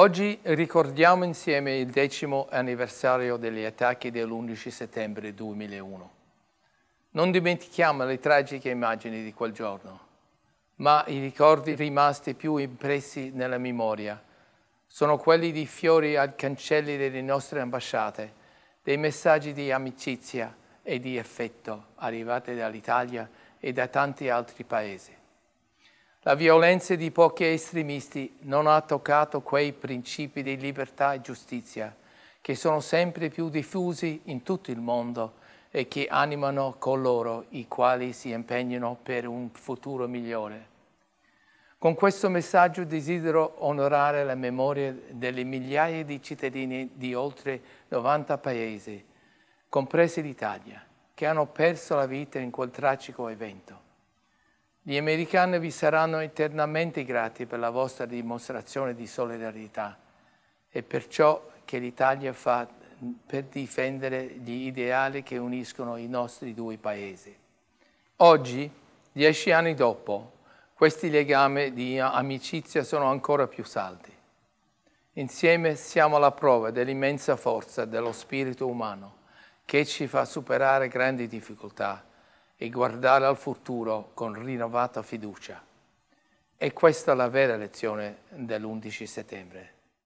Oggi ricordiamo insieme il decimo anniversario degli attacchi dell'11 settembre 2001. Non dimentichiamo le tragiche immagini di quel giorno, ma i ricordi rimasti più impressi nella memoria sono quelli di fiori al cancelli delle nostre ambasciate, dei messaggi di amicizia e di affetto arrivati dall'Italia e da tanti altri paesi. La violenza di pochi estremisti non ha toccato quei principi di libertà e giustizia che sono sempre più diffusi in tutto il mondo e che animano coloro i quali si impegnano per un futuro migliore. Con questo messaggio desidero onorare la memoria delle migliaia di cittadini di oltre 90 paesi, compresi l'Italia, che hanno perso la vita in quel tragico evento. Gli americani vi saranno eternamente grati per la vostra dimostrazione di solidarietà e per ciò che l'Italia fa per difendere gli ideali che uniscono i nostri due paesi. Oggi, dieci anni dopo, questi legami di amicizia sono ancora più saldi. Insieme siamo alla prova dell'immensa forza dello spirito umano che ci fa superare grandi difficoltà e guardare al futuro con rinnovata fiducia. E questa è la vera lezione dell'11 settembre.